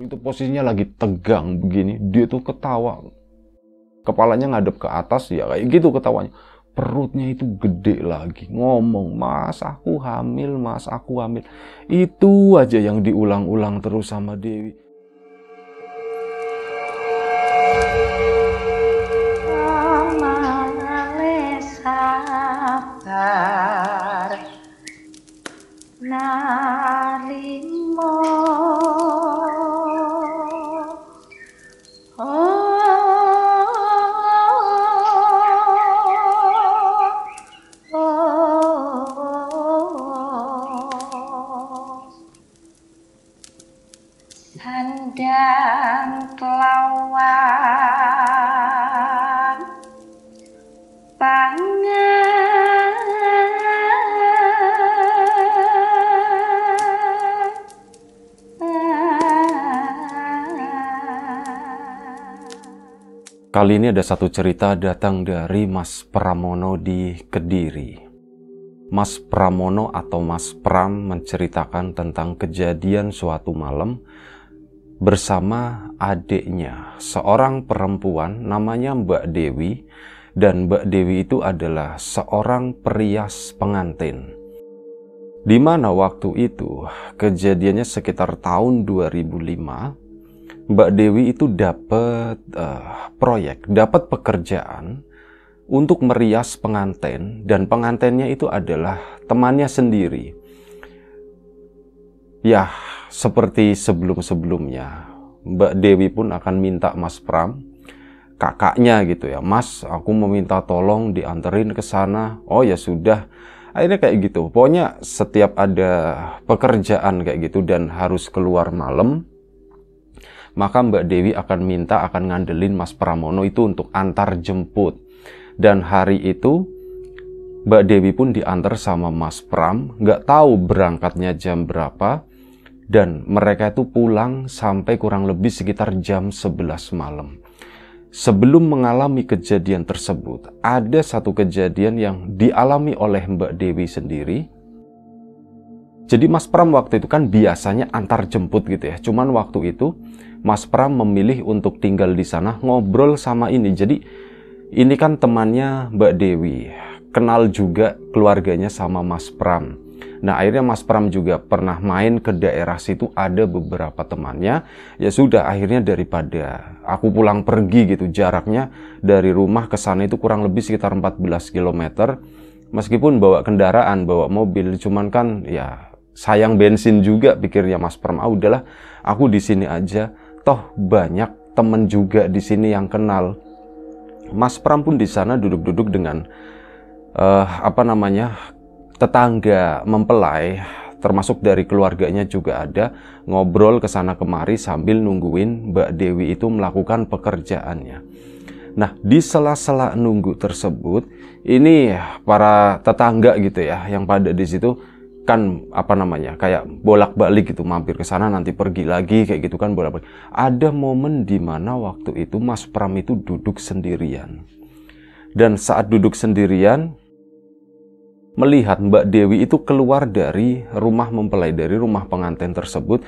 itu posisinya lagi tegang begini dia tuh ketawa kepalanya ngadep ke atas ya kayak gitu ketawanya perutnya itu gede lagi ngomong mas aku hamil mas aku hamil itu aja yang diulang-ulang terus sama Dewi Kali ini ada satu cerita datang dari Mas Pramono di Kediri. Mas Pramono atau Mas Pram menceritakan tentang kejadian suatu malam bersama adiknya, seorang perempuan namanya Mbak Dewi dan Mbak Dewi itu adalah seorang perias pengantin. Di mana waktu itu kejadiannya sekitar tahun 2005 Mbak Dewi itu dapat uh, proyek, dapat pekerjaan untuk merias pengantin dan pengantinnya itu adalah temannya sendiri. Ya, seperti sebelum-sebelumnya, Mbak Dewi pun akan minta Mas Pram kakaknya gitu ya, Mas, aku meminta tolong dianterin ke sana. Oh ya sudah, akhirnya kayak gitu. Pokoknya setiap ada pekerjaan kayak gitu dan harus keluar malam, maka Mbak Dewi akan minta akan ngandelin Mas Pramono itu untuk antar jemput. Dan hari itu Mbak Dewi pun diantar sama Mas Pram, nggak tahu berangkatnya jam berapa, dan mereka itu pulang sampai kurang lebih sekitar jam 11 malam. Sebelum mengalami kejadian tersebut, ada satu kejadian yang dialami oleh Mbak Dewi sendiri. Jadi Mas Pram waktu itu kan biasanya antar jemput gitu ya. Cuman waktu itu Mas Pram memilih untuk tinggal di sana ngobrol sama ini. Jadi ini kan temannya Mbak Dewi, kenal juga keluarganya sama Mas Pram. Nah akhirnya Mas Pram juga pernah main ke daerah situ ada beberapa temannya. Ya sudah akhirnya daripada aku pulang pergi gitu jaraknya dari rumah ke sana itu kurang lebih sekitar 14 km. Meskipun bawa kendaraan, bawa mobil, cuman kan ya sayang bensin juga pikirnya Mas Pram. Ah udahlah aku di sini aja toh banyak temen juga di sini yang kenal. Mas Pram pun di sana duduk-duduk dengan uh, apa namanya tetangga mempelai, termasuk dari keluarganya juga ada ngobrol ke sana kemari sambil nungguin Mbak Dewi itu melakukan pekerjaannya. Nah, di sela-sela nunggu tersebut, ini para tetangga gitu ya, yang pada di situ kan apa namanya kayak bolak-balik gitu mampir ke sana nanti pergi lagi kayak gitu kan bolak-balik ada momen dimana waktu itu Mas Pram itu duduk sendirian dan saat duduk sendirian melihat Mbak Dewi itu keluar dari rumah mempelai dari rumah pengantin tersebut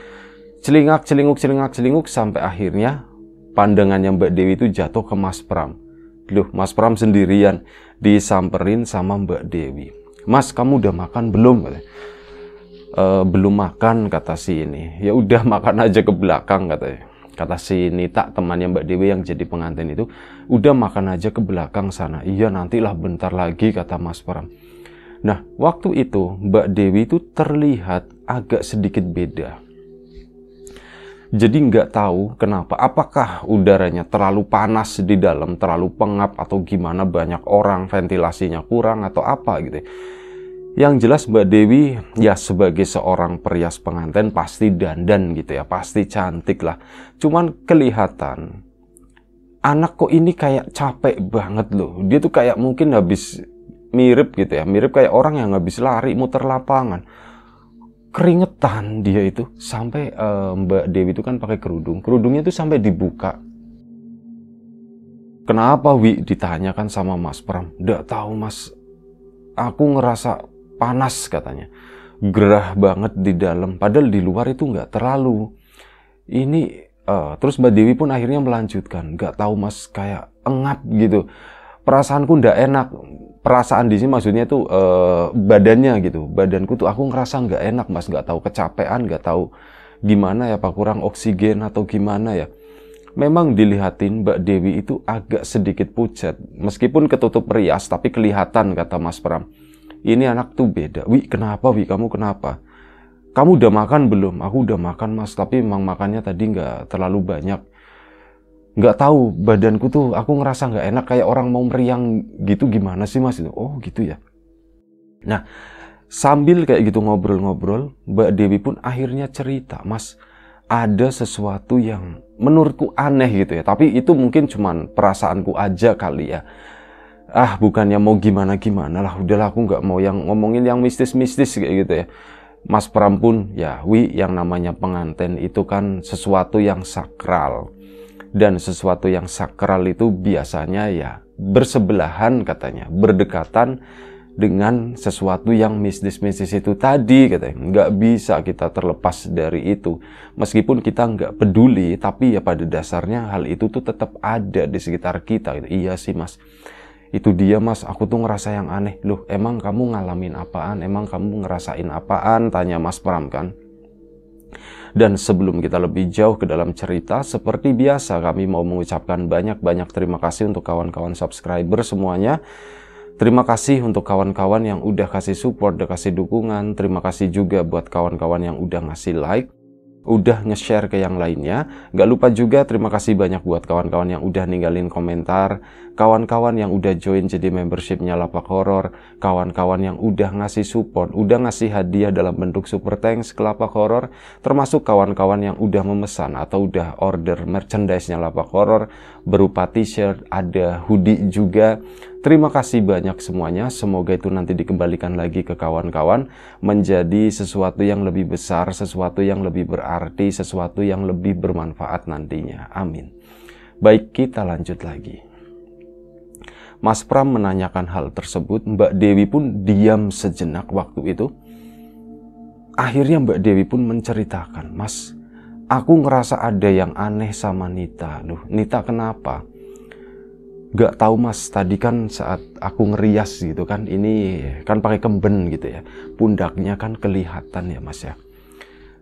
celingak celinguk celingak celinguk sampai akhirnya pandangannya Mbak Dewi itu jatuh ke Mas Pram Loh, Mas Pram sendirian disamperin sama Mbak Dewi. Mas, kamu udah makan belum? Katanya e, belum makan kata si ini ya udah makan aja ke belakang katanya kata si ini tak temannya Mbak Dewi yang jadi pengantin itu udah makan aja ke belakang sana iya nantilah bentar lagi kata Mas Pram nah waktu itu Mbak Dewi itu terlihat agak sedikit beda jadi nggak tahu kenapa apakah udaranya terlalu panas di dalam terlalu pengap atau gimana banyak orang ventilasinya kurang atau apa gitu ya. Yang jelas Mbak Dewi ya sebagai seorang perias pengantin pasti dandan gitu ya, pasti cantik lah. Cuman kelihatan anak kok ini kayak capek banget loh. Dia tuh kayak mungkin habis mirip gitu ya, mirip kayak orang yang habis lari muter lapangan. Keringetan dia itu sampai uh, Mbak Dewi itu kan pakai kerudung. Kerudungnya tuh sampai dibuka Kenapa Wi ditanyakan sama Mas Pram? Enggak tahu Mas. Aku ngerasa panas katanya gerah banget di dalam padahal di luar itu nggak terlalu ini uh, terus Mbak Dewi pun akhirnya melanjutkan nggak tahu mas kayak engap gitu perasaanku ndak enak perasaan di sini maksudnya tuh uh, badannya gitu badanku tuh aku ngerasa nggak enak mas nggak tahu kecapean nggak tahu gimana ya pak kurang oksigen atau gimana ya memang dilihatin Mbak Dewi itu agak sedikit pucat meskipun ketutup rias tapi kelihatan kata Mas Pram ini anak tuh beda wi kenapa wi kamu kenapa kamu udah makan belum aku udah makan mas tapi memang makannya tadi nggak terlalu banyak nggak tahu badanku tuh aku ngerasa nggak enak kayak orang mau meriang gitu gimana sih mas oh gitu ya nah sambil kayak gitu ngobrol-ngobrol mbak Dewi pun akhirnya cerita mas ada sesuatu yang menurutku aneh gitu ya tapi itu mungkin cuman perasaanku aja kali ya ah bukannya mau gimana gimana lah udahlah aku nggak mau yang ngomongin yang mistis-mistis kayak gitu ya Mas Pram pun ya wi yang namanya pengantin itu kan sesuatu yang sakral dan sesuatu yang sakral itu biasanya ya bersebelahan katanya berdekatan dengan sesuatu yang mistis-mistis itu tadi katanya nggak bisa kita terlepas dari itu meskipun kita nggak peduli tapi ya pada dasarnya hal itu tuh tetap ada di sekitar kita gitu. iya sih mas itu dia mas aku tuh ngerasa yang aneh loh emang kamu ngalamin apaan emang kamu ngerasain apaan tanya mas Pram kan dan sebelum kita lebih jauh ke dalam cerita, seperti biasa kami mau mengucapkan banyak-banyak terima kasih untuk kawan-kawan subscriber semuanya. Terima kasih untuk kawan-kawan yang udah kasih support, udah kasih dukungan. Terima kasih juga buat kawan-kawan yang udah ngasih like udah nge-share ke yang lainnya. Gak lupa juga terima kasih banyak buat kawan-kawan yang udah ninggalin komentar, kawan-kawan yang udah join jadi membershipnya Lapak Horor, kawan-kawan yang udah ngasih support, udah ngasih hadiah dalam bentuk super thanks ke Lapak Horor, termasuk kawan-kawan yang udah memesan atau udah order merchandise-nya Lapak Horor berupa t-shirt, ada hoodie juga, Terima kasih banyak semuanya. Semoga itu nanti dikembalikan lagi ke kawan-kawan menjadi sesuatu yang lebih besar, sesuatu yang lebih berarti, sesuatu yang lebih bermanfaat nantinya. Amin. Baik, kita lanjut lagi. Mas Pram menanyakan hal tersebut. Mbak Dewi pun diam sejenak waktu itu. Akhirnya Mbak Dewi pun menceritakan, "Mas, aku ngerasa ada yang aneh sama Nita. Duh, Nita kenapa?" Gak tahu mas, tadi kan saat aku ngerias gitu kan, ini kan pakai kemben gitu ya. Pundaknya kan kelihatan ya mas ya.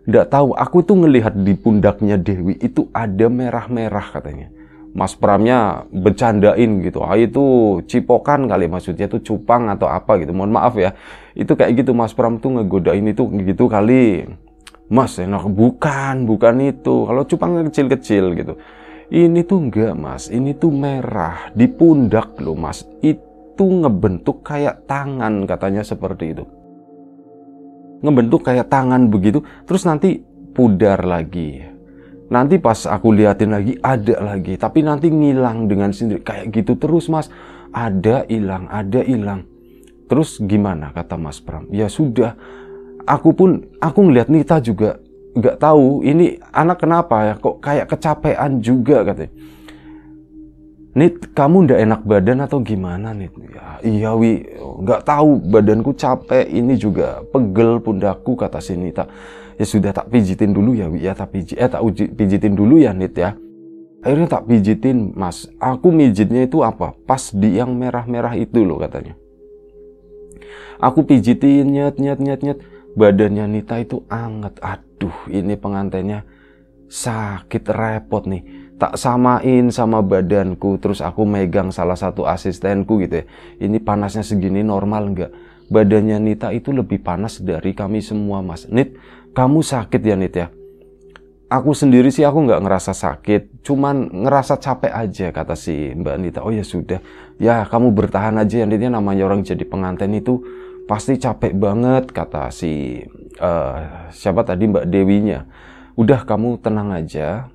Gak tahu, aku tuh ngelihat di pundaknya Dewi itu ada merah-merah katanya. Mas Pramnya bercandain gitu. Ah itu cipokan kali maksudnya tuh cupang atau apa gitu. Mohon maaf ya. Itu kayak gitu Mas Pram tuh ngegodain itu gitu kali. Mas enak bukan, bukan itu. Kalau cupang kecil-kecil gitu ini tuh enggak mas ini tuh merah di pundak lo mas itu ngebentuk kayak tangan katanya seperti itu ngebentuk kayak tangan begitu terus nanti pudar lagi nanti pas aku liatin lagi ada lagi tapi nanti ngilang dengan sendiri kayak gitu terus mas ada hilang ada hilang terus gimana kata mas Pram ya sudah aku pun aku ngeliat Nita juga nggak tahu ini anak kenapa ya kok kayak kecapean juga katanya. Nit, kamu ndak enak badan atau gimana Nit? Ya, iya Wi, nggak tahu badanku capek, ini juga pegel pundaku kata si Nita. Ya sudah tak pijitin dulu ya Wi, ya tak pijit, eh tak uji, pijitin dulu ya Nit ya. Akhirnya tak pijitin Mas, aku mijitnya itu apa? Pas di yang merah-merah itu loh katanya. Aku pijitin nyet nyet nyet nyet badannya Nita itu anget. Aduh, ini pengantennya sakit repot nih. Tak samain sama badanku. Terus aku megang salah satu asistenku gitu ya. Ini panasnya segini normal nggak? Badannya Nita itu lebih panas dari kami semua mas. Nit, kamu sakit ya Nit ya? Aku sendiri sih aku nggak ngerasa sakit, cuman ngerasa capek aja kata si Mbak Nita. Oh ya sudah, ya kamu bertahan aja ya Nit ya namanya orang jadi pengantin itu pasti capek banget kata si uh, siapa tadi Mbak Dewinya. Udah kamu tenang aja.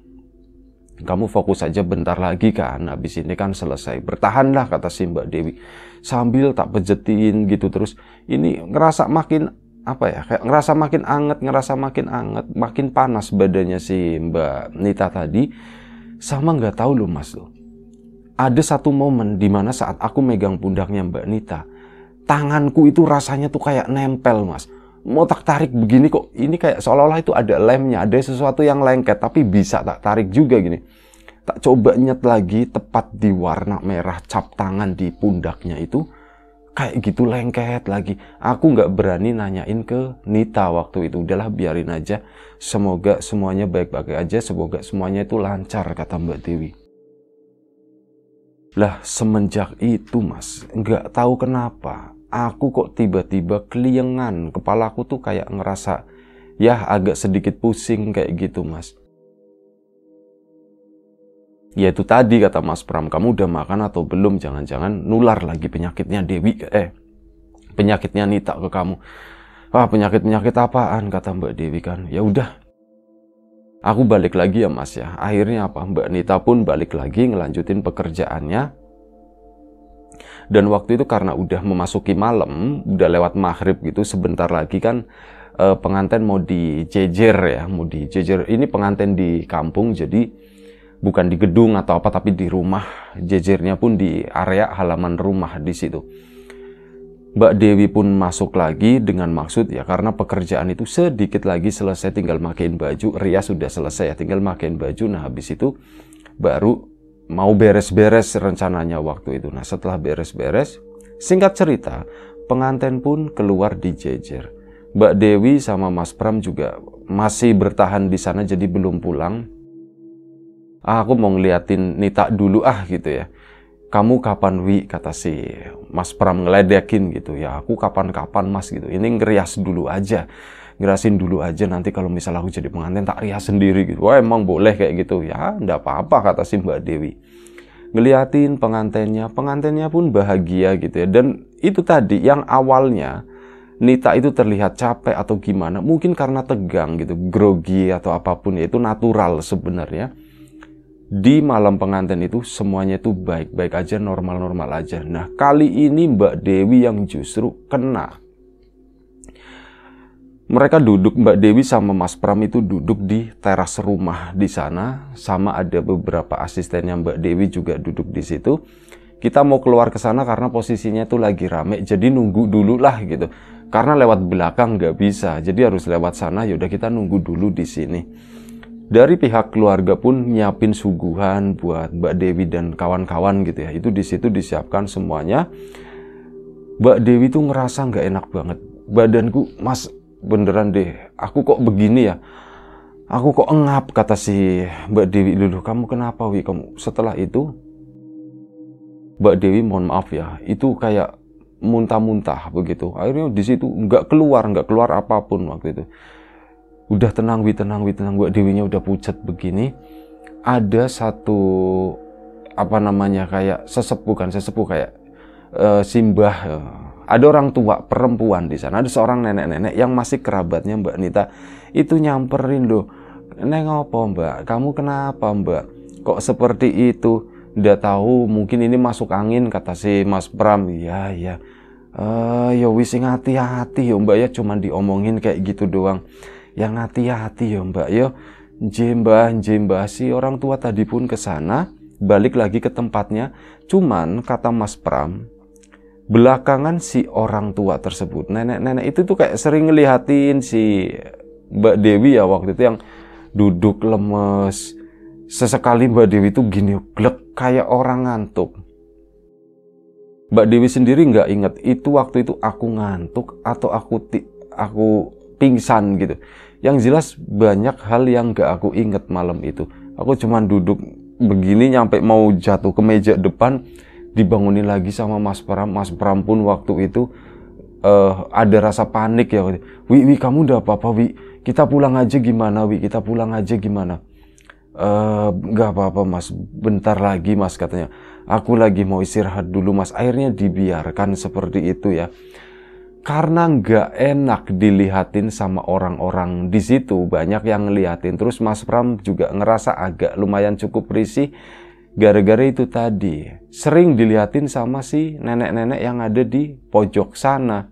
Kamu fokus aja bentar lagi kan habis ini kan selesai. Bertahanlah kata si Mbak Dewi sambil tak pejetin gitu terus. Ini ngerasa makin apa ya kayak ngerasa makin anget, ngerasa makin anget, makin panas badannya si Mbak Nita tadi. Sama nggak tahu loh mas loh. Ada satu momen di mana saat aku megang pundaknya Mbak Nita, tanganku itu rasanya tuh kayak nempel mas mau tak tarik begini kok ini kayak seolah-olah itu ada lemnya ada sesuatu yang lengket tapi bisa tak tarik juga gini tak coba nyet lagi tepat di warna merah cap tangan di pundaknya itu kayak gitu lengket lagi aku nggak berani nanyain ke Nita waktu itu udahlah biarin aja semoga semuanya baik-baik aja semoga semuanya itu lancar kata Mbak Dewi lah semenjak itu mas, nggak tahu kenapa aku kok tiba-tiba keliengan, Kepala aku tuh kayak ngerasa ya agak sedikit pusing kayak gitu mas. Ya itu tadi kata Mas Pram, kamu udah makan atau belum? Jangan-jangan nular lagi penyakitnya Dewi, eh penyakitnya Nita ke kamu. Wah penyakit penyakit apaan kata Mbak Dewi kan? Ya udah Aku balik lagi ya mas ya. Akhirnya apa? Mbak Nita pun balik lagi ngelanjutin pekerjaannya. Dan waktu itu karena udah memasuki malam, udah lewat maghrib gitu, sebentar lagi kan eh, pengantin mau dijejer ya, mau dijejer. Ini pengantin di kampung jadi bukan di gedung atau apa tapi di rumah. Jejernya pun di area halaman rumah di situ Mbak Dewi pun masuk lagi dengan maksud ya karena pekerjaan itu sedikit lagi selesai tinggal makin baju. Ria sudah selesai ya tinggal makin baju. Nah habis itu baru mau beres-beres rencananya waktu itu. Nah setelah beres-beres singkat cerita pengantin pun keluar dijejer. Mbak Dewi sama Mas Pram juga masih bertahan di sana jadi belum pulang. Ah, aku mau ngeliatin Nita dulu ah gitu ya kamu kapan wi kata si Mas Pram ngeledekin gitu ya aku kapan-kapan Mas gitu ini ngerias dulu aja ngerasin dulu aja nanti kalau misalnya aku jadi pengantin tak rias sendiri gitu wah emang boleh kayak gitu ya ndak apa-apa kata si Mbak Dewi ngeliatin pengantinnya pengantinnya pun bahagia gitu ya dan itu tadi yang awalnya Nita itu terlihat capek atau gimana mungkin karena tegang gitu grogi atau apapun ya itu natural sebenarnya di malam pengantin itu semuanya itu baik-baik aja, normal-normal aja. Nah, kali ini Mbak Dewi yang justru kena. Mereka duduk, Mbak Dewi sama Mas Pram itu duduk di teras rumah di sana. Sama ada beberapa asistennya Mbak Dewi juga duduk di situ. Kita mau keluar ke sana karena posisinya itu lagi rame, jadi nunggu dulu lah gitu. Karena lewat belakang nggak bisa, jadi harus lewat sana. Yaudah kita nunggu dulu di sini dari pihak keluarga pun nyiapin suguhan buat Mbak Dewi dan kawan-kawan gitu ya itu di situ disiapkan semuanya Mbak Dewi tuh ngerasa nggak enak banget badanku mas beneran deh aku kok begini ya aku kok engap kata si Mbak Dewi dulu kamu kenapa Wi kamu setelah itu Mbak Dewi mohon maaf ya itu kayak muntah-muntah begitu akhirnya di situ nggak keluar nggak keluar apapun waktu itu udah tenang wi tenang wi tenang gue dewinya udah pucat begini ada satu apa namanya kayak sesepuh kan sesepuh kayak e, simbah e, ada orang tua perempuan di sana ada seorang nenek-nenek yang masih kerabatnya Mbak Nita itu nyamperin loh Neng apa mbak? Kamu kenapa mbak? Kok seperti itu? Nggak tahu mungkin ini masuk angin kata si Mas Pram iya, iya. Eh, Ya ya Eh, uh, yo wis hati-hati yo mbak ya cuman diomongin kayak gitu doang yang hati-hati ya mbak ya jembah jembah si orang tua tadi pun ke sana balik lagi ke tempatnya cuman kata mas Pram belakangan si orang tua tersebut nenek-nenek itu tuh kayak sering ngelihatin si Mbak Dewi ya waktu itu yang duduk lemes sesekali Mbak Dewi tuh gini glek kayak orang ngantuk Mbak Dewi sendiri nggak inget itu waktu itu aku ngantuk atau aku aku pingsan gitu. Yang jelas banyak hal yang gak aku inget malam itu. Aku cuman duduk begini nyampe mau jatuh ke meja depan dibangunin lagi sama Mas Pram. Mas Pram pun waktu itu uh, ada rasa panik ya. Wi, Wi kamu udah apa-apa Wi? Kita pulang aja gimana Wi? Kita pulang aja gimana? Eh, nggak uh, apa-apa mas bentar lagi mas katanya aku lagi mau istirahat dulu mas akhirnya dibiarkan seperti itu ya karena nggak enak dilihatin sama orang-orang di situ banyak yang ngeliatin terus Mas Pram juga ngerasa agak lumayan cukup risih gara-gara itu tadi sering dilihatin sama si nenek-nenek yang ada di pojok sana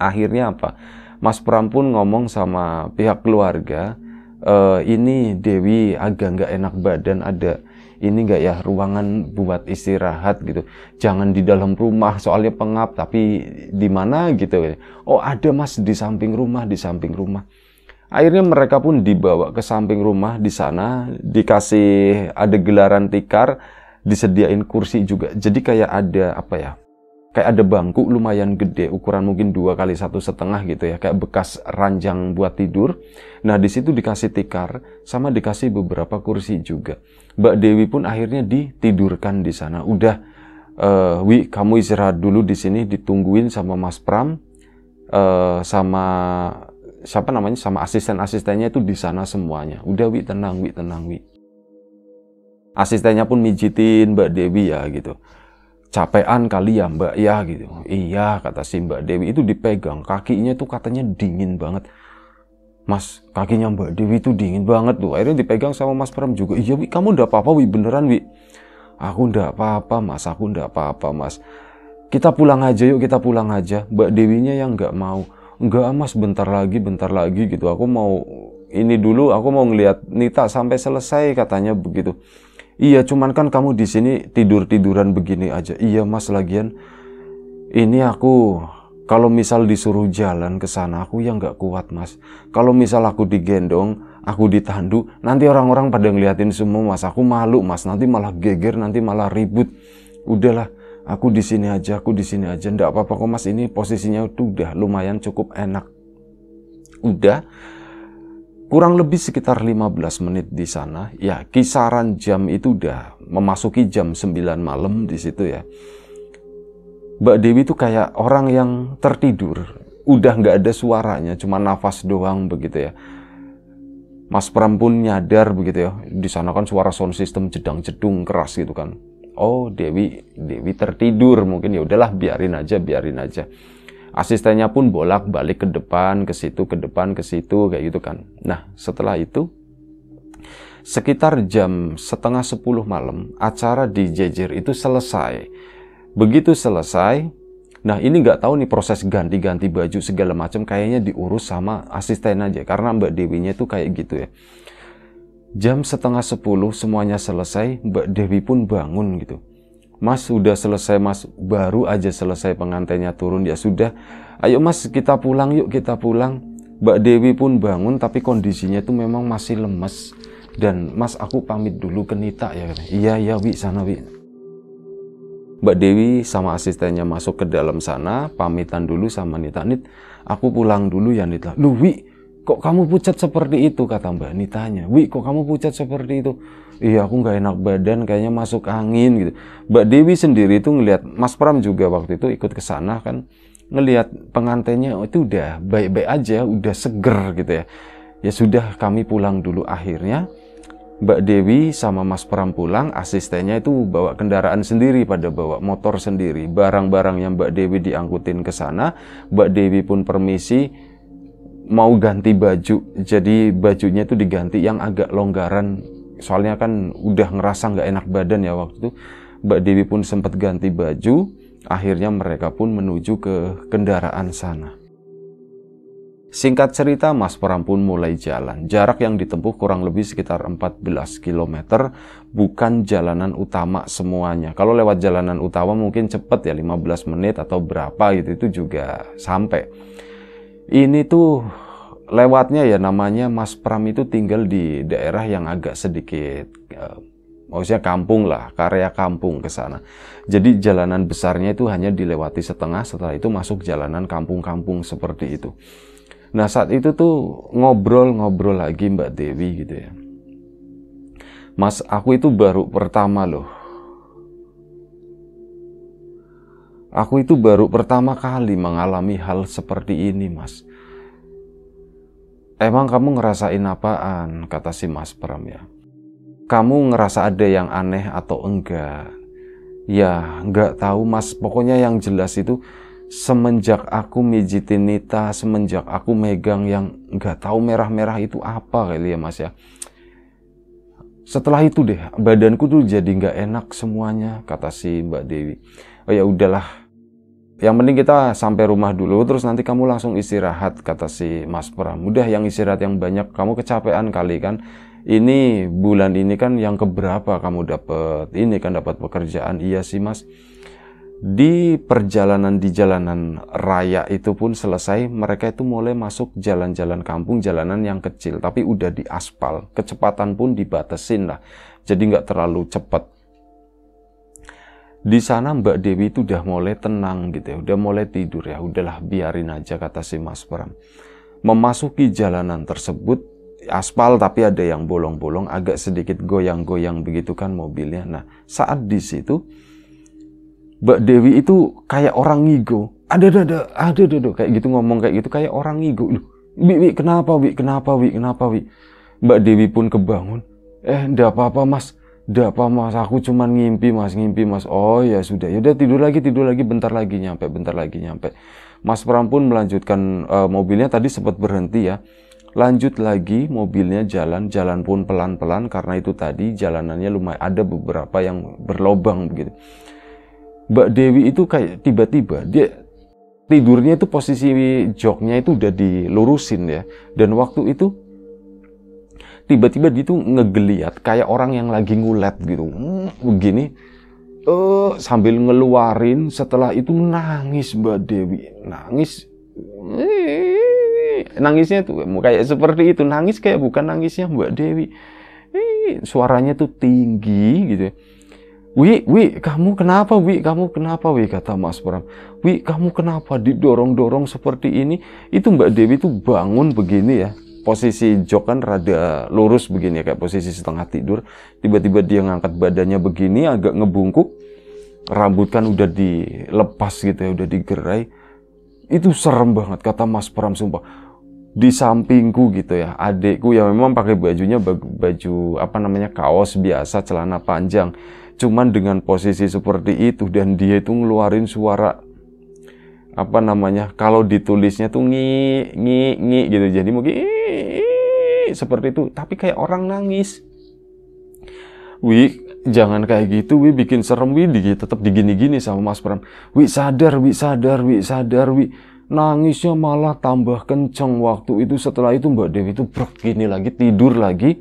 akhirnya apa Mas Pram pun ngomong sama pihak keluarga e, ini Dewi agak nggak enak badan ada ini enggak ya ruangan buat istirahat gitu jangan di dalam rumah soalnya pengap tapi di mana gitu oh ada mas di samping rumah di samping rumah Akhirnya mereka pun dibawa ke samping rumah di sana, dikasih ada gelaran tikar, disediain kursi juga. Jadi kayak ada apa ya? kayak ada bangku lumayan gede ukuran mungkin dua kali satu setengah gitu ya kayak bekas ranjang buat tidur nah di situ dikasih tikar sama dikasih beberapa kursi juga Mbak Dewi pun akhirnya ditidurkan di sana udah uh, Wi kamu istirahat dulu di sini ditungguin sama Mas Pram uh, sama siapa namanya sama asisten-asistennya itu di sana semuanya udah Wi tenang Wi tenang Wi asistennya pun mijitin Mbak Dewi ya gitu capean kali ya mbak ya gitu iya kata si mbak Dewi itu dipegang kakinya tuh katanya dingin banget mas kakinya mbak Dewi itu dingin banget tuh akhirnya dipegang sama mas Pram juga iya wi kamu ndak apa-apa wi beneran wi aku ndak apa-apa mas aku ndak apa-apa mas kita pulang aja yuk kita pulang aja mbak Dewinya yang nggak mau nggak mas bentar lagi bentar lagi gitu aku mau ini dulu aku mau ngelihat Nita sampai selesai katanya begitu Iya, cuman kan kamu di sini tidur-tiduran begini aja. Iya, Mas, lagian ini aku kalau misal disuruh jalan ke sana aku yang nggak kuat, Mas. Kalau misal aku digendong, aku ditandu, nanti orang-orang pada ngeliatin semua, Mas. Aku malu, Mas. Nanti malah geger, nanti malah ribut. Udahlah, aku di sini aja, aku di sini aja. Nggak apa-apa kok, Mas. Ini posisinya udah lumayan cukup enak. Udah, kurang lebih sekitar 15 menit di sana. Ya, kisaran jam itu udah memasuki jam 9 malam di situ ya. Mbak Dewi tuh kayak orang yang tertidur, udah nggak ada suaranya, cuma nafas doang begitu ya. Mas Pram pun nyadar begitu ya, di sana kan suara sound system jedang jedung keras gitu kan. Oh Dewi, Dewi tertidur mungkin ya udahlah biarin aja, biarin aja asistennya pun bolak-balik ke depan, ke situ, ke depan, ke situ, kayak gitu kan. Nah, setelah itu, sekitar jam setengah sepuluh malam, acara di Jejer itu selesai. Begitu selesai, nah ini nggak tahu nih proses ganti-ganti baju segala macam kayaknya diurus sama asisten aja. Karena Mbak Dewinya itu kayak gitu ya. Jam setengah sepuluh semuanya selesai, Mbak Dewi pun bangun gitu Mas sudah selesai mas baru aja selesai pengantinnya turun ya sudah ayo mas kita pulang yuk kita pulang Mbak Dewi pun bangun tapi kondisinya itu memang masih lemes dan mas aku pamit dulu ke Nita ya iya iya wi sana wi Mbak Dewi sama asistennya masuk ke dalam sana pamitan dulu sama Nita Nit aku pulang dulu ya Nita lu wi kok kamu pucat seperti itu kata Mbak Nitanya Wi kok kamu pucat seperti itu iya aku nggak enak badan kayaknya masuk angin gitu Mbak Dewi sendiri itu ngelihat Mas Pram juga waktu itu ikut ke sana kan ngelihat pengantinnya oh, itu udah baik-baik aja udah seger gitu ya ya sudah kami pulang dulu akhirnya Mbak Dewi sama Mas Pram pulang asistennya itu bawa kendaraan sendiri pada bawa motor sendiri barang-barang yang Mbak Dewi diangkutin ke sana Mbak Dewi pun permisi mau ganti baju jadi bajunya itu diganti yang agak longgaran soalnya kan udah ngerasa nggak enak badan ya waktu itu Mbak Dewi pun sempat ganti baju akhirnya mereka pun menuju ke kendaraan sana Singkat cerita, Mas Pram pun mulai jalan. Jarak yang ditempuh kurang lebih sekitar 14 km, bukan jalanan utama semuanya. Kalau lewat jalanan utama mungkin cepat ya 15 menit atau berapa gitu itu juga sampai ini tuh lewatnya ya namanya Mas Pram itu tinggal di daerah yang agak sedikit eh, maksudnya kampung lah, karya kampung ke sana. Jadi jalanan besarnya itu hanya dilewati setengah, setelah itu masuk jalanan kampung-kampung seperti itu. Nah saat itu tuh ngobrol-ngobrol lagi Mbak Dewi gitu ya. Mas aku itu baru pertama loh Aku itu baru pertama kali mengalami hal seperti ini, Mas. Emang kamu ngerasain apaan? Kata si Mas Pram ya. Kamu ngerasa ada yang aneh atau enggak? Ya, enggak tahu Mas. Pokoknya yang jelas itu semenjak aku mijitin Nita, semenjak aku megang yang enggak tahu merah-merah itu apa kali ya Mas ya. Setelah itu deh, badanku tuh jadi nggak enak semuanya, kata si Mbak Dewi. Oh ya udahlah, yang penting kita sampai rumah dulu terus nanti kamu langsung istirahat kata si Mas Pram udah yang istirahat yang banyak kamu kecapean kali kan ini bulan ini kan yang keberapa kamu dapat ini kan dapat pekerjaan iya sih Mas di perjalanan di jalanan raya itu pun selesai mereka itu mulai masuk jalan-jalan kampung jalanan yang kecil tapi udah di aspal, kecepatan pun dibatesin lah jadi nggak terlalu cepat di sana Mbak Dewi itu udah mulai tenang gitu ya, udah mulai tidur ya, udahlah biarin aja kata si Mas Pram. Memasuki jalanan tersebut, aspal tapi ada yang bolong-bolong, agak sedikit goyang-goyang begitu kan mobilnya. Nah saat di situ, Mbak Dewi itu kayak orang ngigo, ada ada ada ada kayak gitu ngomong kayak gitu kayak orang ngigo. wi, wi kenapa wi kenapa wi kenapa wi? Mbak Dewi pun kebangun. Eh, ndak apa-apa mas, Udah apa mas, aku cuman ngimpi mas, ngimpi mas. Oh ya sudah, ya udah tidur lagi, tidur lagi, bentar lagi nyampe, bentar lagi nyampe. Mas Pram pun melanjutkan uh, mobilnya, tadi sempat berhenti ya. Lanjut lagi mobilnya jalan, jalan pun pelan-pelan karena itu tadi jalanannya lumayan, ada beberapa yang berlobang begitu. Mbak Dewi itu kayak tiba-tiba, dia tidurnya itu posisi joknya itu udah dilurusin ya. Dan waktu itu tiba-tiba dia tuh ngegeliat kayak orang yang lagi ngulet gitu hmm, begini uh, sambil ngeluarin setelah itu nangis Mbak Dewi nangis nangisnya tuh kayak seperti itu nangis kayak bukan nangisnya Mbak Dewi suaranya tuh tinggi gitu ya. Wi, Wi, kamu kenapa, Wi? Kamu kenapa, Wi? Kata Mas Bram Wi, kamu kenapa didorong-dorong seperti ini? Itu Mbak Dewi tuh bangun begini ya posisi jok kan rada lurus begini ya, kayak posisi setengah tidur. Tiba-tiba dia ngangkat badannya begini, agak ngebungkuk. Rambut kan udah dilepas gitu ya, udah digerai. Itu serem banget, kata Mas Pram sumpah. Di sampingku gitu ya, adekku yang memang pakai bajunya baju apa namanya kaos biasa, celana panjang. Cuman dengan posisi seperti itu dan dia itu ngeluarin suara apa namanya kalau ditulisnya tuh ngi ngi ngi gitu jadi mungkin seperti itu tapi kayak orang nangis wih jangan kayak gitu wih bikin serem Wi di, tetap digini-gini sama Mas Pram wih sadar Wi sadar Wi sadar wih nangisnya malah tambah kenceng waktu itu setelah itu Mbak Dewi itu brok gini lagi tidur lagi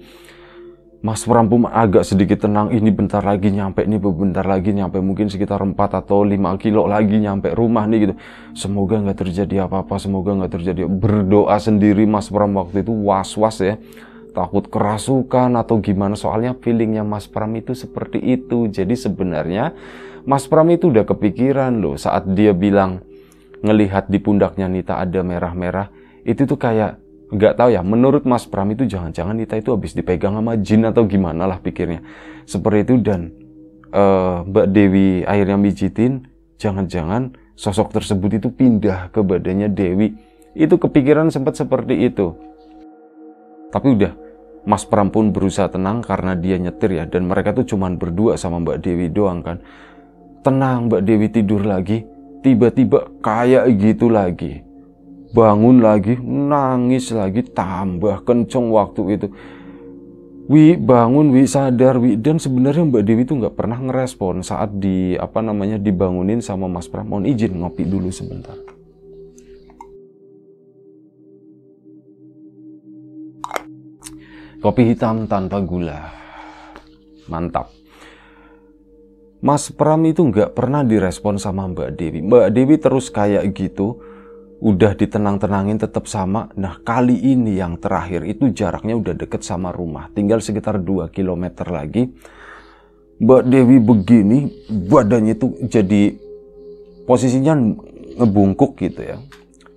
Mas Pram pun agak sedikit tenang, ini bentar lagi nyampe, ini bentar lagi nyampe, mungkin sekitar 4 atau 5 kilo lagi nyampe rumah nih gitu. Semoga nggak terjadi apa-apa, semoga nggak terjadi. Berdoa sendiri Mas Pram waktu itu was-was ya. Takut kerasukan atau gimana, soalnya feelingnya Mas Pram itu seperti itu. Jadi sebenarnya Mas Pram itu udah kepikiran loh saat dia bilang ngelihat di pundaknya Nita ada merah-merah. Itu tuh kayak nggak tahu ya menurut Mas Pram itu jangan-jangan Nita itu habis dipegang sama jin atau gimana lah pikirnya seperti itu dan uh, Mbak Dewi akhirnya mijitin jangan-jangan sosok tersebut itu pindah ke badannya Dewi itu kepikiran sempat seperti itu tapi udah Mas Pram pun berusaha tenang karena dia nyetir ya dan mereka tuh cuman berdua sama Mbak Dewi doang kan tenang Mbak Dewi tidur lagi tiba-tiba kayak gitu lagi bangun lagi, nangis lagi, tambah kenceng waktu itu. Wi bangun, Wi sadar, Wi dan sebenarnya Mbak Dewi itu nggak pernah ngerespon saat di apa namanya dibangunin sama Mas Pram. Mohon izin ngopi dulu sebentar. Kopi hitam tanpa gula, mantap. Mas Pram itu nggak pernah direspon sama Mbak Dewi. Mbak Dewi terus kayak gitu udah ditenang-tenangin tetap sama. Nah kali ini yang terakhir itu jaraknya udah deket sama rumah. Tinggal sekitar 2 km lagi. Mbak Dewi begini badannya tuh jadi posisinya ngebungkuk gitu ya.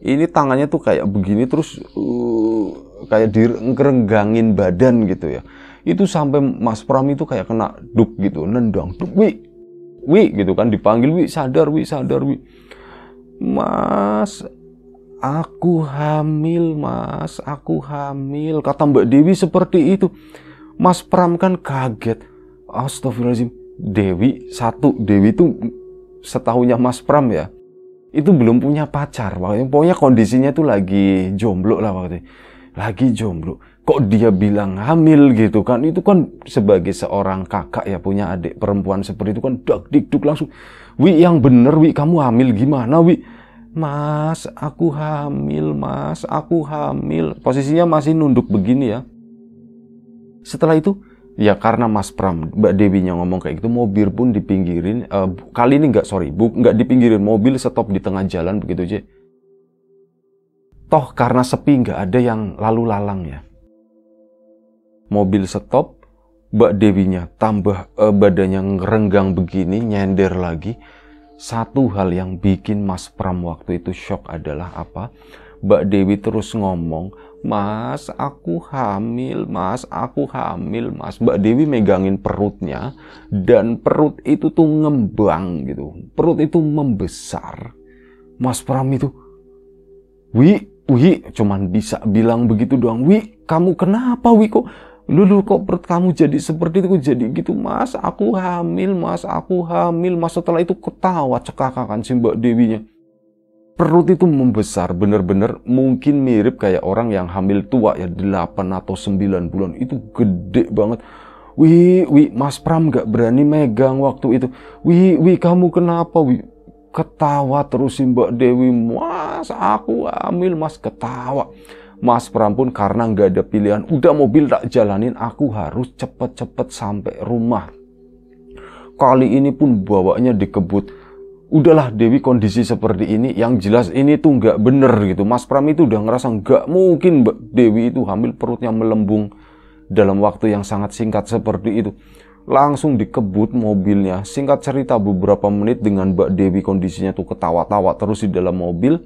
Ini tangannya tuh kayak begini terus uh, kayak direnggangin badan gitu ya. Itu sampai Mas Pram itu kayak kena duk gitu, nendang, duk, wi, wi gitu kan dipanggil wi sadar wi sadar wi. Mas Aku hamil mas, aku hamil. Kata Mbak Dewi seperti itu. Mas Pram kan kaget. Astagfirullahaladzim. Dewi satu, Dewi itu setahunya Mas Pram ya. Itu belum punya pacar. Pokoknya kondisinya tuh lagi jomblo lah waktu itu. Lagi jomblo. Kok dia bilang hamil gitu kan. Itu kan sebagai seorang kakak ya punya adik perempuan seperti itu kan. Dak dik duk langsung. Wi yang bener Wi kamu hamil gimana Wi Mas, aku hamil, mas, aku hamil. Posisinya masih nunduk begini ya. Setelah itu, ya karena Mas Pram, Mbak yang ngomong kayak gitu, mobil pun dipinggirin. Uh, kali ini nggak sorry, bu, nggak dipinggirin mobil, stop di tengah jalan begitu aja. Toh karena sepi nggak ada yang lalu lalang ya. Mobil stop, Mbak Dewinya tambah uh, badannya ngerenggang begini, nyender lagi satu hal yang bikin Mas Pram waktu itu shock adalah apa? Mbak Dewi terus ngomong, Mas aku hamil, Mas aku hamil, Mas. Mbak Dewi megangin perutnya dan perut itu tuh ngembang gitu. Perut itu membesar. Mas Pram itu, Wi, Wi, cuman bisa bilang begitu doang. Wi, kamu kenapa Wi kok? Lulu kok perut kamu jadi seperti itu jadi gitu mas aku hamil mas aku hamil mas setelah itu ketawa cekakakan si mbak dewinya perut itu membesar bener-bener mungkin mirip kayak orang yang hamil tua ya 8 atau 9 bulan itu gede banget wih wi mas Pram gak berani megang waktu itu wih wih kamu kenapa wih ketawa terus si mbak Dewi mas aku hamil mas ketawa Mas Pram pun karena nggak ada pilihan, udah mobil tak jalanin, aku harus cepet-cepet sampai rumah. Kali ini pun bawanya dikebut. Udahlah Dewi kondisi seperti ini, yang jelas ini tuh nggak bener gitu. Mas Pram itu udah ngerasa nggak mungkin Mbak Dewi itu hamil perutnya melembung dalam waktu yang sangat singkat seperti itu. Langsung dikebut mobilnya. Singkat cerita beberapa menit dengan Mbak Dewi kondisinya tuh ketawa-tawa terus di dalam mobil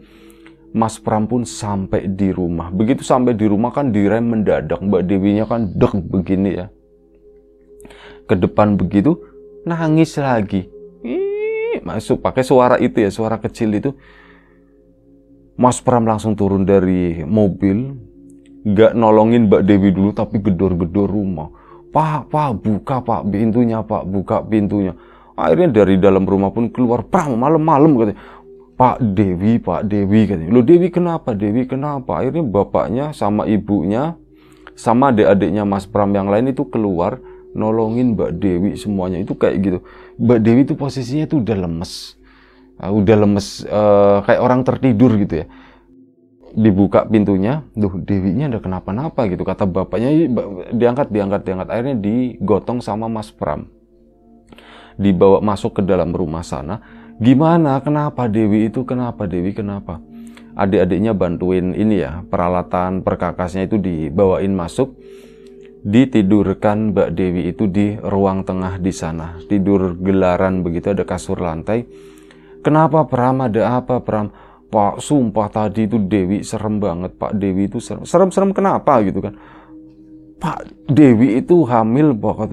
Mas Pram pun sampai di rumah. Begitu sampai di rumah kan direm mendadak. Mbak Dewinya kan dek begini ya. Ke depan begitu nangis lagi. masuk pakai suara itu ya, suara kecil itu. Mas Pram langsung turun dari mobil. Gak nolongin Mbak Dewi dulu tapi gedor-gedor rumah. Pak, pak, buka pak pintunya, pak, buka pintunya. Akhirnya dari dalam rumah pun keluar, pram, malam-malam katanya Pak Dewi, Pak Dewi katanya. Lo Dewi kenapa? Dewi kenapa? Akhirnya bapaknya sama ibunya sama adik-adiknya Mas Pram yang lain itu keluar nolongin Mbak Dewi semuanya itu kayak gitu. Mbak Dewi itu posisinya tuh udah lemes. Uh, udah lemes uh, kayak orang tertidur gitu ya. Dibuka pintunya, duh Dewinya ada kenapa-napa gitu. Kata bapaknya diangkat, diangkat, diangkat. Akhirnya digotong sama Mas Pram. Dibawa masuk ke dalam rumah sana Gimana? Kenapa Dewi itu? Kenapa Dewi? Kenapa? Adik-adiknya bantuin ini ya, peralatan perkakasnya itu dibawain masuk. Ditidurkan Mbak Dewi itu di ruang tengah di sana. Tidur gelaran begitu ada kasur lantai. Kenapa Pram? Ada apa Pram? Pak, sumpah tadi itu Dewi serem banget. Pak Dewi itu serem. Serem-serem kenapa gitu kan? Pak Dewi itu hamil, Pak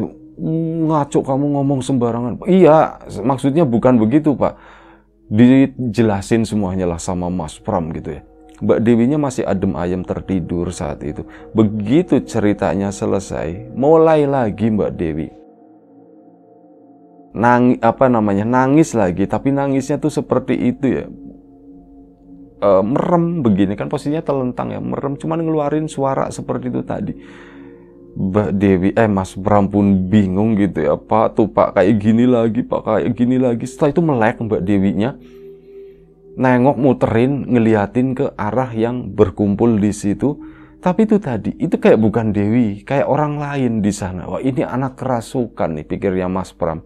ngaco kamu ngomong sembarangan. Iya, maksudnya bukan begitu, Pak. Dijelasin semuanya lah sama Mas Pram gitu ya. Mbak Dewinya masih adem ayam tertidur saat itu. Begitu ceritanya selesai, mulai lagi Mbak Dewi. Nang apa namanya? Nangis lagi, tapi nangisnya tuh seperti itu ya. E, merem begini kan posisinya telentang ya, merem cuman ngeluarin suara seperti itu tadi Mbak Dewi, eh Mas Bram pun bingung gitu ya Pak tuh Pak kayak gini lagi, Pak kayak gini lagi Setelah itu melek Mbak Dewinya Nengok muterin, ngeliatin ke arah yang berkumpul di situ Tapi itu tadi, itu kayak bukan Dewi, kayak orang lain di sana Wah ini anak kerasukan nih pikirnya Mas Bram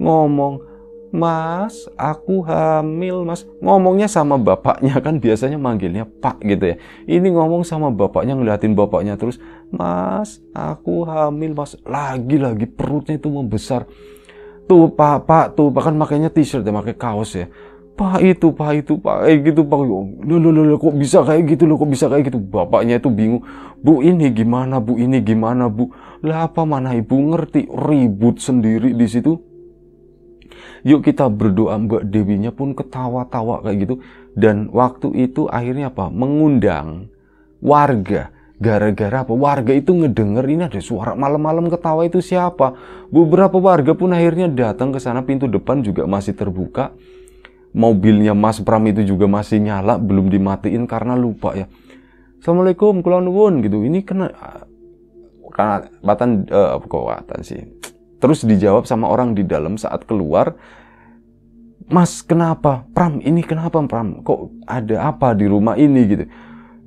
Ngomong, Mas, aku hamil, Mas. Ngomongnya sama bapaknya kan biasanya manggilnya Pak gitu ya. Ini ngomong sama bapaknya ngeliatin bapaknya terus, Mas, aku hamil mas. Lagi-lagi perutnya itu membesar. Tuh pak, pak, tuh. Bahkan makanya t-shirt ya, pakai kaos ya. Pak itu, pak itu, pak kayak gitu, pak. Loh, loh, loh, kok bisa kayak gitu, loh, kok bisa kayak gitu. Bapaknya itu bingung. Bu ini gimana, bu ini gimana, bu. Lah apa mana ibu ngerti ribut sendiri di situ. Yuk kita berdoa Mbak Dewinya pun ketawa-tawa kayak gitu. Dan waktu itu akhirnya apa? Mengundang warga Gara-gara apa? Warga itu ngedenger ini ada suara malam-malam ketawa itu siapa. Beberapa warga pun akhirnya datang ke sana pintu depan juga masih terbuka. Mobilnya Mas Pram itu juga masih nyala, belum dimatiin karena lupa ya. Assalamualaikum, kulon gitu. Ini kena karena batan uh, eh, kewatan sih. Terus dijawab sama orang di dalam saat keluar, Mas kenapa? Pram ini kenapa Pram? Kok ada apa di rumah ini gitu?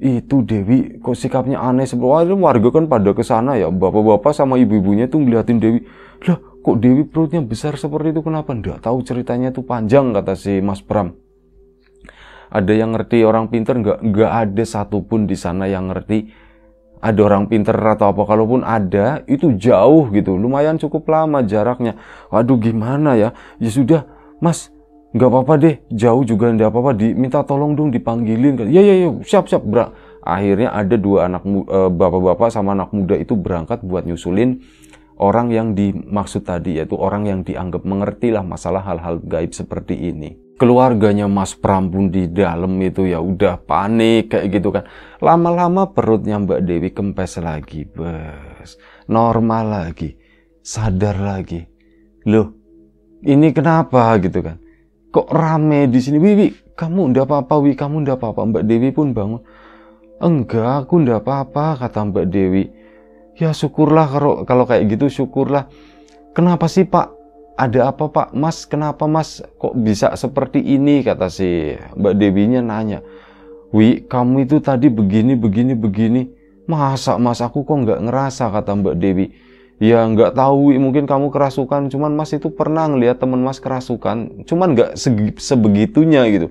itu Dewi kok sikapnya aneh sebelum warga kan pada ke sana ya bapak-bapak sama ibu-ibunya tuh ngeliatin Dewi lah kok Dewi perutnya besar seperti itu kenapa ndak tahu ceritanya tuh panjang kata si Mas Pram ada yang ngerti orang pinter nggak nggak ada satupun di sana yang ngerti ada orang pinter atau apa kalaupun ada itu jauh gitu lumayan cukup lama jaraknya waduh gimana ya ya sudah Mas nggak apa-apa deh jauh juga nggak apa-apa diminta tolong dong dipanggilin kan ya ya ya siap siap bra akhirnya ada dua anak eh, bapak-bapak sama anak muda itu berangkat buat nyusulin orang yang dimaksud tadi yaitu orang yang dianggap mengerti lah masalah hal-hal gaib seperti ini keluarganya Mas Prambun di dalam itu ya udah panik kayak gitu kan lama-lama perutnya Mbak Dewi kempes lagi bes normal lagi sadar lagi loh ini kenapa gitu kan kok rame di sini Wiwi kamu ndak apa-apa Wi kamu ndak apa-apa Mbak Dewi pun bangun enggak aku ndak apa-apa kata Mbak Dewi ya syukurlah kalau kalau kayak gitu syukurlah kenapa sih Pak ada apa Pak Mas kenapa Mas kok bisa seperti ini kata si Mbak Dewinya nanya Wi kamu itu tadi begini begini begini masa Mas aku kok nggak ngerasa kata Mbak Dewi ya nggak tahu mungkin kamu kerasukan cuman mas itu pernah ngeliat temen mas kerasukan cuman nggak sebegitunya gitu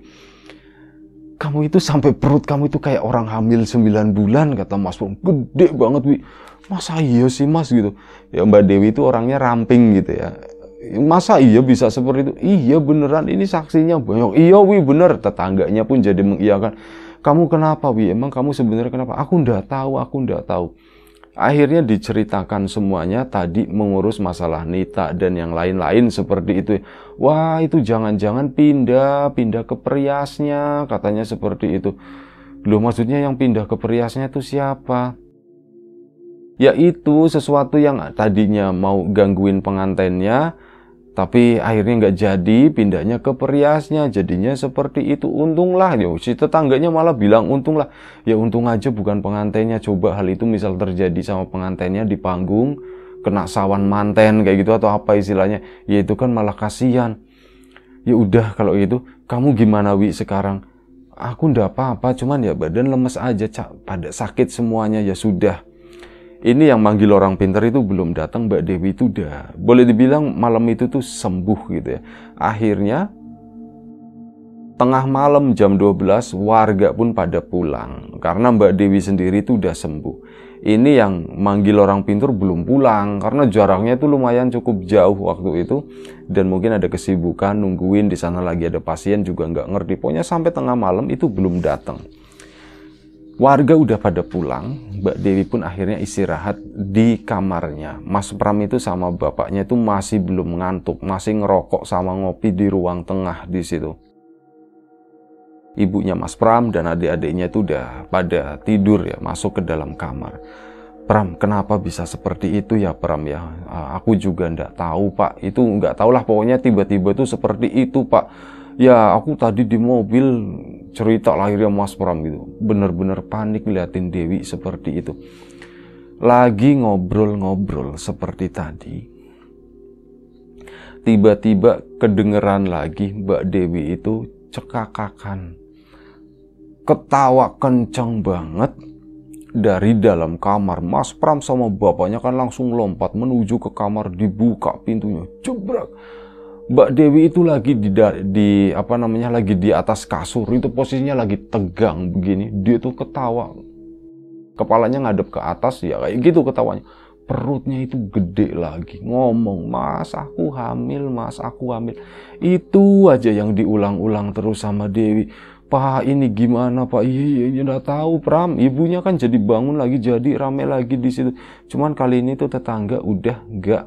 kamu itu sampai perut kamu itu kayak orang hamil 9 bulan kata mas pun gede banget wi masa iya sih mas gitu ya mbak Dewi itu orangnya ramping gitu ya masa iya bisa seperti itu iya beneran ini saksinya banyak iya wi bener tetangganya pun jadi mengiyakan kamu kenapa wi emang kamu sebenarnya kenapa aku nggak tahu aku nggak tahu Akhirnya diceritakan semuanya tadi mengurus masalah Nita dan yang lain-lain seperti itu. Wah itu jangan-jangan pindah, pindah ke periasnya katanya seperti itu. Loh maksudnya yang pindah ke periasnya itu siapa? Yaitu sesuatu yang tadinya mau gangguin pengantennya tapi akhirnya nggak jadi pindahnya ke periasnya jadinya seperti itu untunglah ya si tetangganya malah bilang untunglah ya untung aja bukan pengantennya coba hal itu misal terjadi sama pengantennya di panggung kena sawan manten kayak gitu atau apa istilahnya ya itu kan malah kasihan ya udah kalau gitu kamu gimana wi sekarang aku ndak apa-apa cuman ya badan lemes aja cak pada sakit semuanya ya sudah ini yang manggil orang pinter itu belum datang Mbak Dewi itu udah boleh dibilang malam itu tuh sembuh gitu ya akhirnya tengah malam jam 12 warga pun pada pulang karena Mbak Dewi sendiri itu udah sembuh ini yang manggil orang pintar belum pulang karena jaraknya itu lumayan cukup jauh waktu itu dan mungkin ada kesibukan nungguin di sana lagi ada pasien juga nggak ngerti pokoknya sampai tengah malam itu belum datang Warga udah pada pulang, Mbak Dewi pun akhirnya istirahat di kamarnya. Mas Pram itu sama bapaknya itu masih belum ngantuk, masih ngerokok sama ngopi di ruang tengah di situ. Ibunya Mas Pram dan adik-adiknya itu udah pada tidur ya, masuk ke dalam kamar. Pram, kenapa bisa seperti itu ya Pram ya? Aku juga nggak tahu pak, itu nggak tahulah pokoknya tiba-tiba tuh seperti itu pak. Ya aku tadi di mobil cerita lahirnya Mas Pram gitu bener-bener panik liatin Dewi seperti itu lagi ngobrol-ngobrol seperti tadi tiba-tiba kedengeran lagi Mbak Dewi itu cekakakan ketawa kenceng banget dari dalam kamar Mas Pram sama bapaknya kan langsung lompat menuju ke kamar dibuka pintunya jebrak Mbak Dewi itu lagi di, di apa namanya lagi di atas kasur itu posisinya lagi tegang begini dia tuh ketawa kepalanya ngadep ke atas ya kayak gitu ketawanya perutnya itu gede lagi ngomong mas aku hamil mas aku hamil itu aja yang diulang-ulang terus sama Dewi Pak ini gimana Pak? Iya iya udah iya, tahu Pram. Ibunya kan jadi bangun lagi jadi rame lagi di situ. Cuman kali ini tuh tetangga udah nggak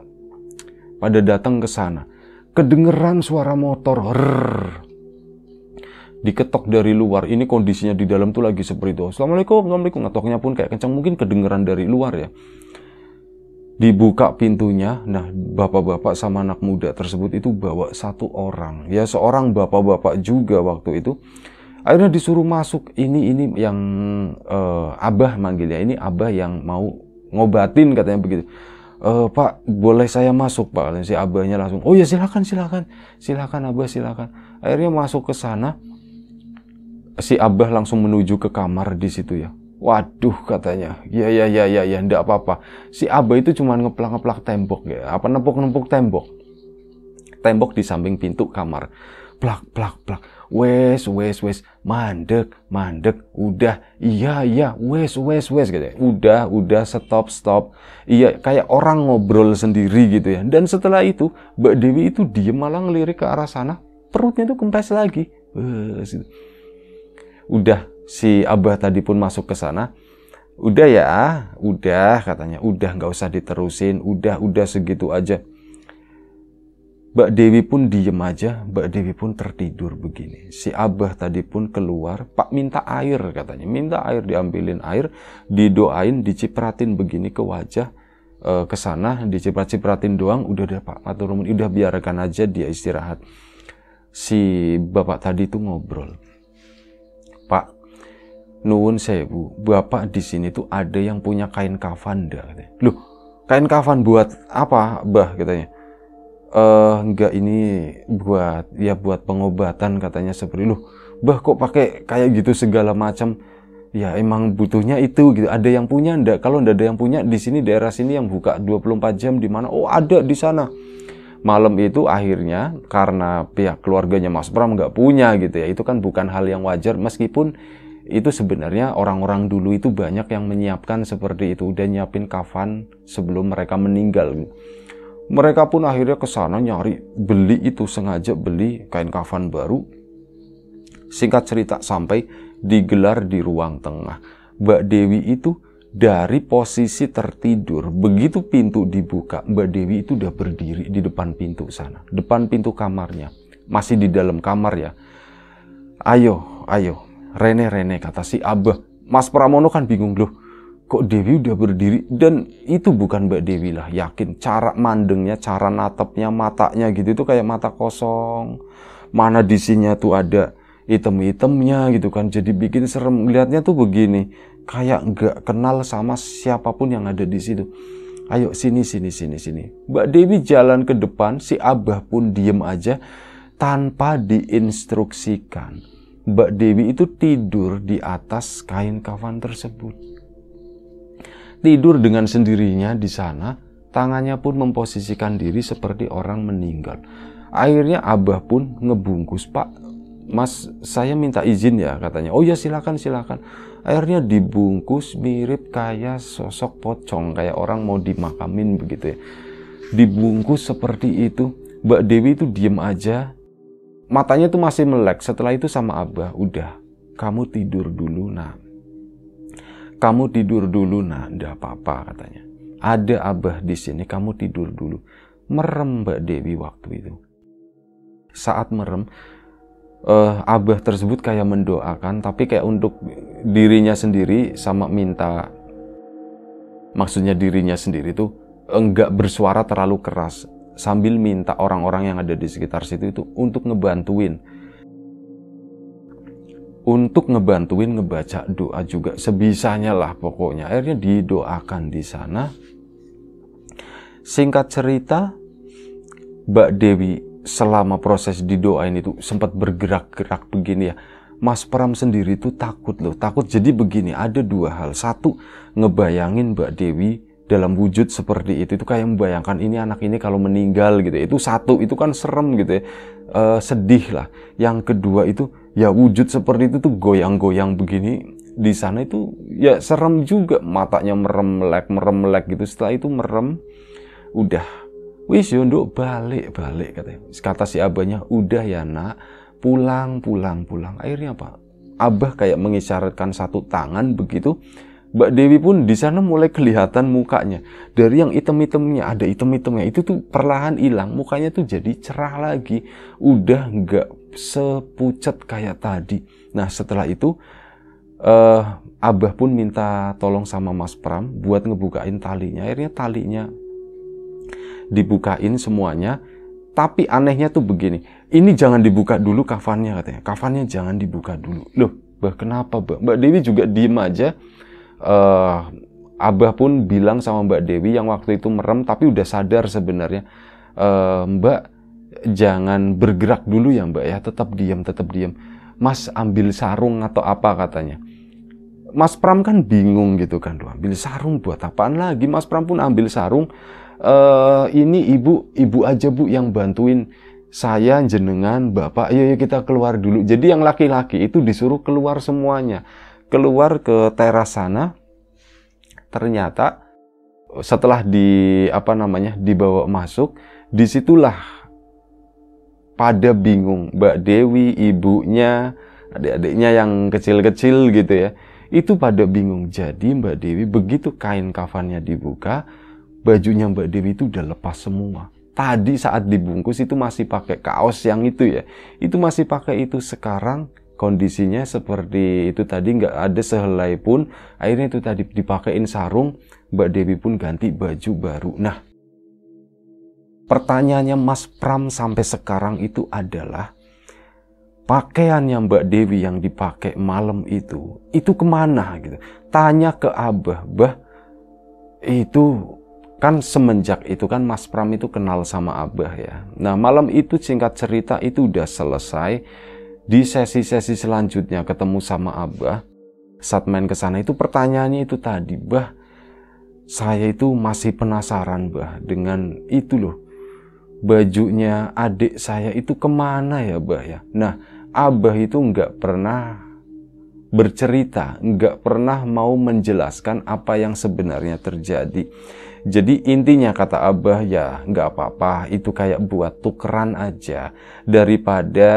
pada datang ke sana kedengeran suara motor. Rrr. Diketok dari luar. Ini kondisinya di dalam tuh lagi seperti itu. Assalamualaikum, assalamualaikum. Ngetoknya pun kayak kencang. Mungkin kedengeran dari luar ya. Dibuka pintunya. Nah, bapak-bapak sama anak muda tersebut itu bawa satu orang. Ya, seorang bapak-bapak juga waktu itu. Akhirnya disuruh masuk. Ini ini yang uh, abah manggilnya. Ini abah yang mau ngobatin katanya begitu e, Pak boleh saya masuk Pak si abahnya langsung oh ya silakan silakan silakan abah silakan akhirnya masuk ke sana si abah langsung menuju ke kamar di situ ya Waduh katanya, ya ya ya ya ya, ndak apa-apa. Si Abah itu cuma ngeplak-ngeplak tembok ya, apa nempuk nempuk tembok. Tembok di samping pintu kamar. Plak plak plak wes wes wes mandek mandek udah iya iya wes wes wes gitu ya. udah udah stop stop iya kayak orang ngobrol sendiri gitu ya dan setelah itu Mbak Dewi itu dia malah ngelirik ke arah sana perutnya tuh kempes lagi wes, gitu. udah si abah tadi pun masuk ke sana udah ya udah katanya udah nggak usah diterusin udah udah segitu aja Mbak Dewi pun diem aja, Mbak Dewi pun tertidur begini. Si Abah tadi pun keluar, Pak minta air katanya, minta air, diambilin air, didoain, dicipratin begini ke wajah, e, ke sana, diciprat-cipratin doang, udah deh Pak rumun, udah biarkan aja dia istirahat. Si bapak tadi tuh ngobrol, Pak, nuwun bu, bapak di sini tuh ada yang punya kain kafan dah. Loh, kain kafan buat apa, Bah katanya? eh enggak ini buat ya buat pengobatan katanya seperti lu bah kok pakai kayak gitu segala macam ya emang butuhnya itu gitu ada yang punya ndak kalau ndak ada yang punya di sini daerah sini yang buka 24 jam di mana oh ada di sana malam itu akhirnya karena pihak keluarganya Mas Pram nggak punya gitu ya itu kan bukan hal yang wajar meskipun itu sebenarnya orang-orang dulu itu banyak yang menyiapkan seperti itu udah nyiapin kafan sebelum mereka meninggal mereka pun akhirnya ke sana nyari, beli itu sengaja beli kain kafan baru. Singkat cerita sampai digelar di ruang tengah. Mbak Dewi itu dari posisi tertidur, begitu pintu dibuka, Mbak Dewi itu udah berdiri di depan pintu sana, depan pintu kamarnya. Masih di dalam kamar ya. Ayo, ayo. Rene, Rene kata si Abah. Mas Pramono kan bingung loh kok Dewi udah berdiri dan itu bukan Mbak Dewi lah yakin cara mandengnya cara natapnya matanya gitu itu kayak mata kosong mana disinya tuh ada item-itemnya gitu kan jadi bikin serem lihatnya tuh begini kayak nggak kenal sama siapapun yang ada di situ ayo sini sini sini sini Mbak Dewi jalan ke depan si Abah pun diem aja tanpa diinstruksikan Mbak Dewi itu tidur di atas kain kafan tersebut tidur dengan sendirinya di sana, tangannya pun memposisikan diri seperti orang meninggal. Akhirnya Abah pun ngebungkus, "Pak, Mas, saya minta izin ya," katanya. "Oh ya, silakan, silakan." Akhirnya dibungkus mirip kayak sosok pocong, kayak orang mau dimakamin begitu ya. Dibungkus seperti itu. Mbak Dewi itu diem aja. Matanya tuh masih melek. Setelah itu sama Abah, udah kamu tidur dulu. Nah, kamu tidur dulu nah tidak apa-apa katanya ada abah di sini kamu tidur dulu merem Mbak Dewi waktu itu saat merem uh, abah tersebut kayak mendoakan tapi kayak untuk dirinya sendiri sama minta maksudnya dirinya sendiri tuh enggak bersuara terlalu keras sambil minta orang-orang yang ada di sekitar situ itu untuk ngebantuin untuk ngebantuin ngebaca doa juga sebisanya lah pokoknya akhirnya didoakan di sana singkat cerita Mbak Dewi selama proses didoain itu sempat bergerak-gerak begini ya Mas Pram sendiri tuh takut loh takut jadi begini ada dua hal satu ngebayangin Mbak Dewi dalam wujud seperti itu itu kayak membayangkan ini anak ini kalau meninggal gitu ya. itu satu itu kan serem gitu ya e, sedih lah yang kedua itu ya wujud seperti itu tuh goyang-goyang begini di sana itu ya serem juga matanya merem melek merem melek gitu setelah itu merem udah wis yunduk ya, balik balik katanya kata si abahnya udah ya nak pulang pulang pulang akhirnya apa abah kayak mengisyaratkan satu tangan begitu Mbak Dewi pun di sana mulai kelihatan mukanya. Dari yang item-itemnya, ada item-itemnya. Itu tuh perlahan hilang, mukanya tuh jadi cerah lagi. Udah nggak sepucat kayak tadi. Nah setelah itu uh, Abah pun minta tolong sama Mas Pram buat ngebukain talinya. Akhirnya talinya dibukain semuanya. Tapi anehnya tuh begini, ini jangan dibuka dulu kafannya katanya. Kafannya jangan dibuka dulu. Loh, bah kenapa bah? Mbak Dewi juga diem aja. Uh, Abah pun bilang sama Mbak Dewi yang waktu itu merem tapi udah sadar sebenarnya. Uh, Mbak, jangan bergerak dulu ya mbak ya tetap diam tetap diam mas ambil sarung atau apa katanya mas Pram kan bingung gitu kan Duh, ambil sarung buat apaan lagi mas Pram pun ambil sarung e, ini ibu ibu aja bu yang bantuin saya jenengan bapak ayo, ayo kita keluar dulu jadi yang laki-laki itu disuruh keluar semuanya keluar ke teras sana ternyata setelah di apa namanya dibawa masuk disitulah pada bingung. Mbak Dewi, ibunya, adik-adiknya yang kecil-kecil gitu ya. Itu pada bingung. Jadi Mbak Dewi begitu kain kafannya dibuka, bajunya Mbak Dewi itu udah lepas semua. Tadi saat dibungkus itu masih pakai kaos yang itu ya. Itu masih pakai itu sekarang kondisinya seperti itu tadi nggak ada sehelai pun akhirnya itu tadi dipakein sarung Mbak Dewi pun ganti baju baru nah pertanyaannya Mas Pram sampai sekarang itu adalah pakaian yang Mbak Dewi yang dipakai malam itu, itu kemana gitu. Tanya ke Abah, Bah itu kan semenjak itu kan Mas Pram itu kenal sama Abah ya. Nah malam itu singkat cerita itu udah selesai. Di sesi-sesi selanjutnya ketemu sama Abah. Saat main ke sana itu pertanyaannya itu tadi, Bah saya itu masih penasaran bah dengan itu loh bajunya adik saya itu kemana ya Abah ya? Nah Abah itu nggak pernah bercerita, nggak pernah mau menjelaskan apa yang sebenarnya terjadi. Jadi intinya kata Abah ya nggak apa-apa itu kayak buat tukeran aja daripada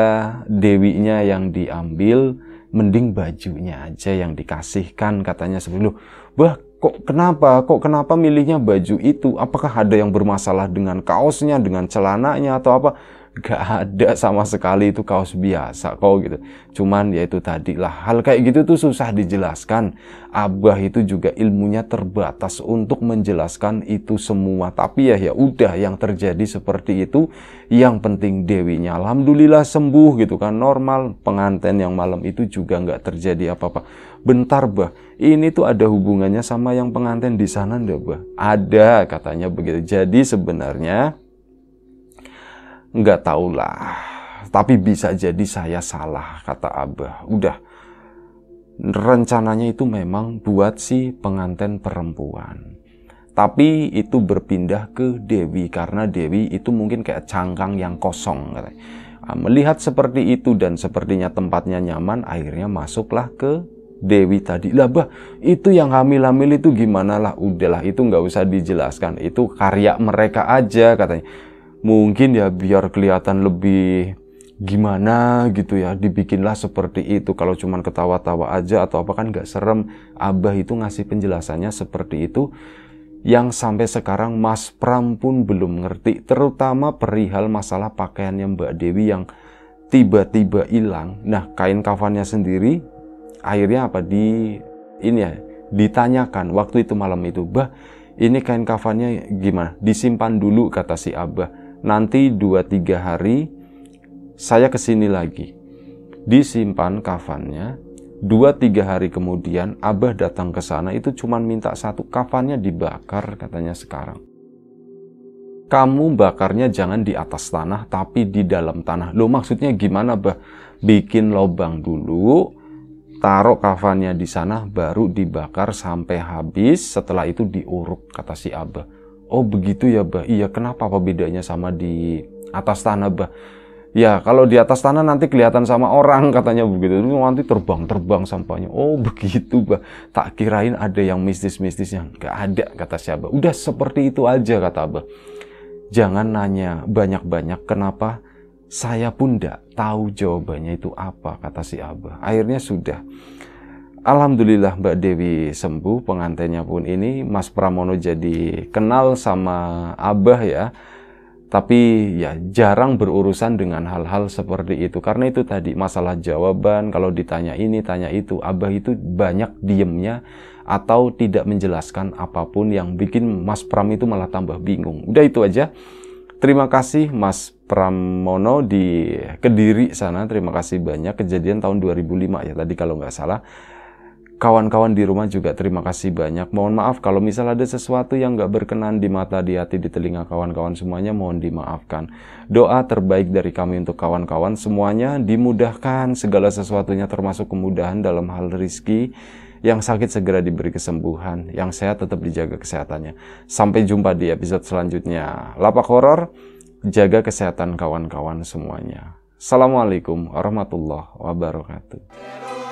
dewinya yang diambil mending bajunya aja yang dikasihkan katanya sebelum bah kok kenapa kok kenapa milihnya baju itu apakah ada yang bermasalah dengan kaosnya dengan celananya atau apa gak ada sama sekali itu kaos biasa kok gitu cuman ya itu tadi lah hal kayak gitu tuh susah dijelaskan abah itu juga ilmunya terbatas untuk menjelaskan itu semua tapi ya ya udah yang terjadi seperti itu yang penting dewinya alhamdulillah sembuh gitu kan normal penganten yang malam itu juga nggak terjadi apa-apa bentar bah ini tuh ada hubungannya sama yang penganten di sana ndak bah ada katanya begitu jadi sebenarnya Nggak lah, Tapi bisa jadi saya salah, kata Abah. Udah, rencananya itu memang buat si pengantin perempuan. Tapi itu berpindah ke Dewi karena Dewi itu mungkin kayak cangkang yang kosong. Ah, melihat seperti itu dan sepertinya tempatnya nyaman, akhirnya masuklah ke Dewi tadi. Lah bah, itu yang hamil-hamil itu gimana lah, udahlah itu nggak usah dijelaskan. Itu karya mereka aja katanya mungkin ya biar kelihatan lebih gimana gitu ya dibikinlah seperti itu kalau cuman ketawa-tawa aja atau apa kan nggak serem abah itu ngasih penjelasannya seperti itu yang sampai sekarang Mas Pram pun belum ngerti terutama perihal masalah pakaiannya Mbak Dewi yang tiba-tiba hilang nah kain kafannya sendiri akhirnya apa di ini ya ditanyakan waktu itu malam itu bah ini kain kafannya gimana disimpan dulu kata si abah nanti 2-3 hari saya kesini lagi. Disimpan kafannya, 2-3 hari kemudian Abah datang ke sana itu cuma minta satu kafannya dibakar katanya sekarang. Kamu bakarnya jangan di atas tanah tapi di dalam tanah. Lo maksudnya gimana bah? Bikin lobang dulu, taruh kafannya di sana baru dibakar sampai habis setelah itu diuruk kata si Abah oh begitu ya bah iya kenapa apa bedanya sama di atas tanah bah ya kalau di atas tanah nanti kelihatan sama orang katanya begitu terus nanti terbang-terbang sampahnya oh begitu bah tak kirain ada yang mistis-mistis yang gak ada kata si abah udah seperti itu aja kata abah jangan nanya banyak-banyak kenapa saya pun tidak tahu jawabannya itu apa kata si Abah akhirnya sudah Alhamdulillah Mbak Dewi sembuh, pengantinnya pun ini Mas Pramono jadi kenal sama Abah ya. Tapi ya jarang berurusan dengan hal-hal seperti itu karena itu tadi masalah jawaban kalau ditanya ini tanya itu Abah itu banyak diemnya atau tidak menjelaskan apapun yang bikin Mas Pram itu malah tambah bingung. Udah itu aja. Terima kasih Mas Pramono di Kediri sana. Terima kasih banyak kejadian tahun 2005 ya tadi kalau nggak salah kawan-kawan di rumah juga terima kasih banyak. Mohon maaf kalau misal ada sesuatu yang gak berkenan di mata, di hati, di telinga kawan-kawan semuanya, mohon dimaafkan. Doa terbaik dari kami untuk kawan-kawan semuanya, dimudahkan segala sesuatunya termasuk kemudahan dalam hal rizki. Yang sakit segera diberi kesembuhan, yang sehat tetap dijaga kesehatannya. Sampai jumpa di episode selanjutnya. Lapak Horor, jaga kesehatan kawan-kawan semuanya. Assalamualaikum warahmatullahi wabarakatuh.